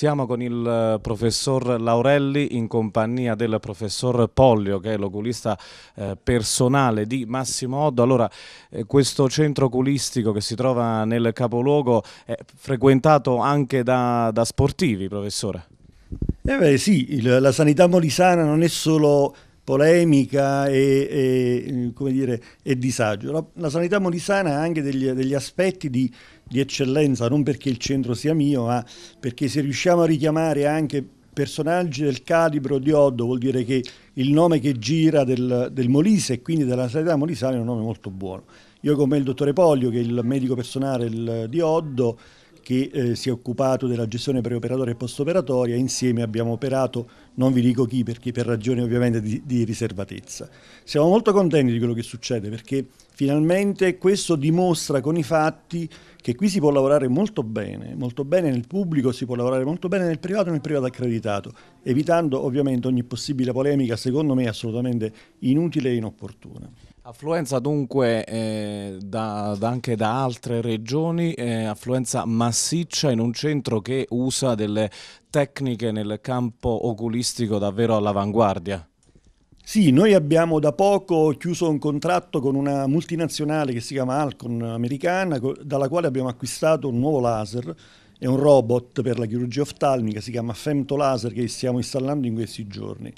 Siamo con il eh, professor Laurelli in compagnia del professor Pollio che è l'oculista eh, personale di Massimo Oddo. Allora, eh, questo centro oculistico che si trova nel capoluogo è frequentato anche da, da sportivi, professore? Eh beh, sì, la sanità molisana non è solo polemica e, e, mm, dire, e disagio. La, la, sanità molisana ha anche degli, degli aspetti di, di eccellenza, non perché il centro sia mio, ma perché se riusciamo a richiamare anche personaggi del calibro di Oddo vuol dire che il nome che gira del, del Molise e quindi della sanità molisana è un nome molto buono. Io come il dottore Poglio, che è il medico personale il, di Oddo, che eh, si è occupato della gestione preoperatoria e postoperatoria, insieme abbiamo operato, non vi dico chi perché per ragioni ovviamente di, di riservatezza. Siamo molto contenti di quello che succede perché finalmente questo dimostra con i fatti che qui si può lavorare molto bene, molto bene nel pubblico, si può lavorare molto bene nel privato e nel privato accreditato, evitando ovviamente ogni possibile polemica, secondo me assolutamente inutile e inopportuna. Affluenza dunque eh, da, da anche da altre regioni, eh, affluenza massiccia in un centro che usa delle tecniche nel campo oculistico davvero all'avanguardia. Sì, noi abbiamo da poco chiuso un contratto con una multinazionale che si chiama Alcon americana, dalla quale abbiamo acquistato un nuovo laser e un robot per la chirurgia oftalmica, si chiama Femto Laser che stiamo installando in questi giorni.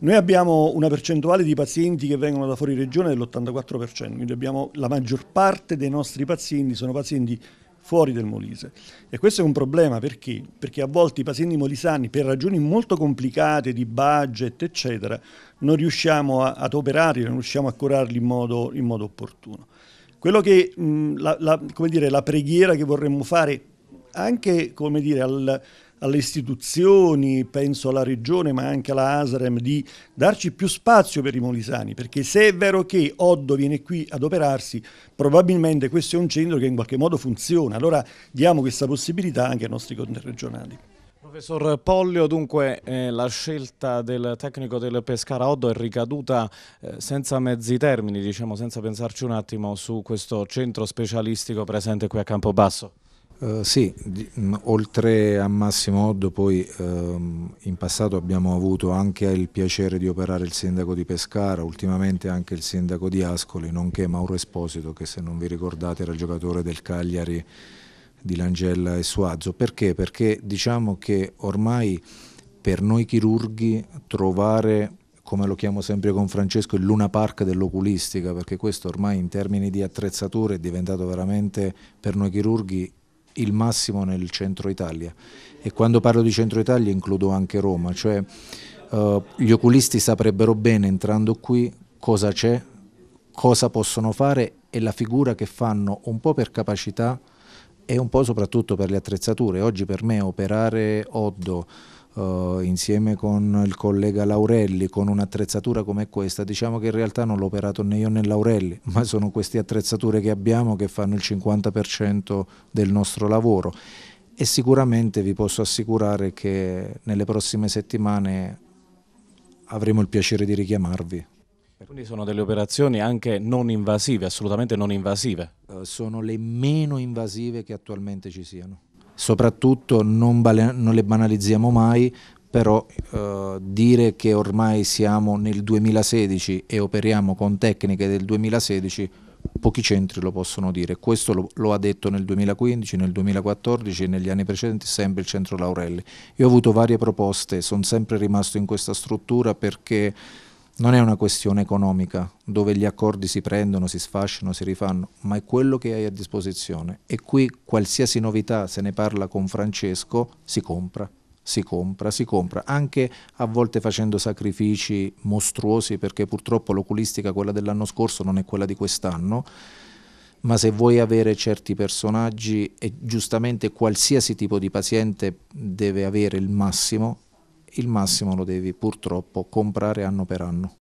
Noi abbiamo una percentuale di pazienti che vengono da fuori regione dell'84%, quindi abbiamo la maggior parte dei nostri pazienti sono pazienti fuori del Molise. E questo è un problema perché? Perché a volte i pazienti molisani, per ragioni molto complicate di budget, eccetera, non riusciamo a, ad operarli, non riusciamo a curarli in modo, in modo opportuno. Quello che, mh, la, la, dire, la preghiera che vorremmo fare anche, come dire, al alle istituzioni, penso alla regione ma anche alla ASREM, di darci più spazio per i molisani, perché se è vero che Oddo viene qui ad operarsi, probabilmente questo è un centro che in qualche modo funziona, allora diamo questa possibilità anche ai nostri conterregionali. Professor Pollio, dunque eh, la scelta del tecnico del Pescara Oddo è ricaduta eh, senza mezzi termini, diciamo senza pensarci un attimo su questo centro specialistico presente qui a Campobasso. Eh, sì, di, mh, mm, oltre a Massimo Oddo poi ehm, in passato abbiamo avuto anche il piacere di operare il sindaco di Pescara, ultimamente anche il sindaco di Ascoli, nonché Mauro Esposito che se non vi ricordate era giocatore del Cagliari di Langella e Suazzo. Perché? Perché diciamo che ormai per noi chirurghi trovare come lo chiamo sempre con Francesco, il Luna Park dell'oculistica, perché questo ormai in termini di attrezzature è diventato veramente per noi chirurghi il massimo nel centro Italia e quando parlo di centro Italia includo anche Roma, cioè eh, gli oculisti saprebbero bene entrando qui cosa c'è, cosa possono fare e la figura che fanno un po' per capacità e un po' soprattutto per le attrezzature. Oggi per me operare Oddo eh, insieme con il collega Laurelli, con un'attrezzatura come questa, diciamo che in realtà non l'ho operato né io né Laurelli, ma sono queste attrezzature che abbiamo che fanno il 50% del nostro lavoro e sicuramente vi posso assicurare che nelle prossime settimane avremo il piacere di richiamarvi. Quindi sono delle operazioni anche non invasive, assolutamente non invasive? Eh, sono le meno invasive che attualmente ci siano soprattutto non, non le banalizziamo mai, però eh, dire che ormai siamo nel 2016 e operiamo con tecniche del 2016 pochi centri lo possono dire, questo lo, lo, ha detto nel 2015, nel 2014 e negli anni precedenti sempre il centro Laurelli. Io ho avuto varie proposte, sono sempre rimasto in questa struttura perché non è una questione economica dove gli accordi si prendono, si sfasciano, si rifanno, ma è quello che hai a disposizione. E qui qualsiasi novità se ne parla con Francesco, si compra, si compra, si compra, anche a volte facendo sacrifici mostruosi perché purtroppo l'oculistica, quella dell'anno scorso, non è quella di quest'anno ma se vuoi avere certi personaggi e giustamente qualsiasi tipo di paziente deve avere il massimo, il massimo lo devi purtroppo comprare anno per anno.